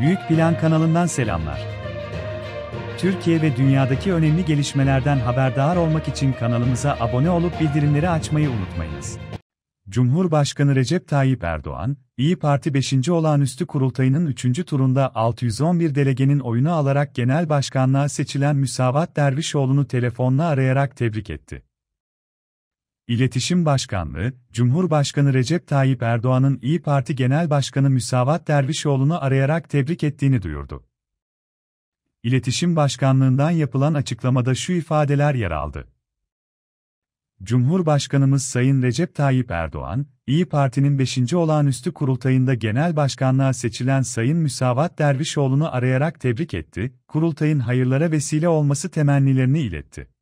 Büyük Plan kanalından selamlar. Türkiye ve dünyadaki önemli gelişmelerden haberdar olmak için kanalımıza abone olup bildirimleri açmayı unutmayınız. Cumhurbaşkanı Recep Tayyip Erdoğan, İyi Parti 5. olağanüstü kurultayının 3. turunda 611 delegenin oyunu alarak genel başkanlığa seçilen Müsavat Dervişoğlu'nu telefonla arayarak tebrik etti. İletişim Başkanlığı, Cumhurbaşkanı Recep Tayyip Erdoğan'ın İyi Parti Genel Başkanı Müsavat Dervişoğlu'nu arayarak tebrik ettiğini duyurdu. İletişim Başkanlığından yapılan açıklamada şu ifadeler yer aldı. Cumhurbaşkanımız Sayın Recep Tayyip Erdoğan, İyi Parti'nin 5. olağanüstü kurultayında genel başkanlığa seçilen Sayın Müsavat Dervişoğlu'nu arayarak tebrik etti, kurultayın hayırlara vesile olması temennilerini iletti.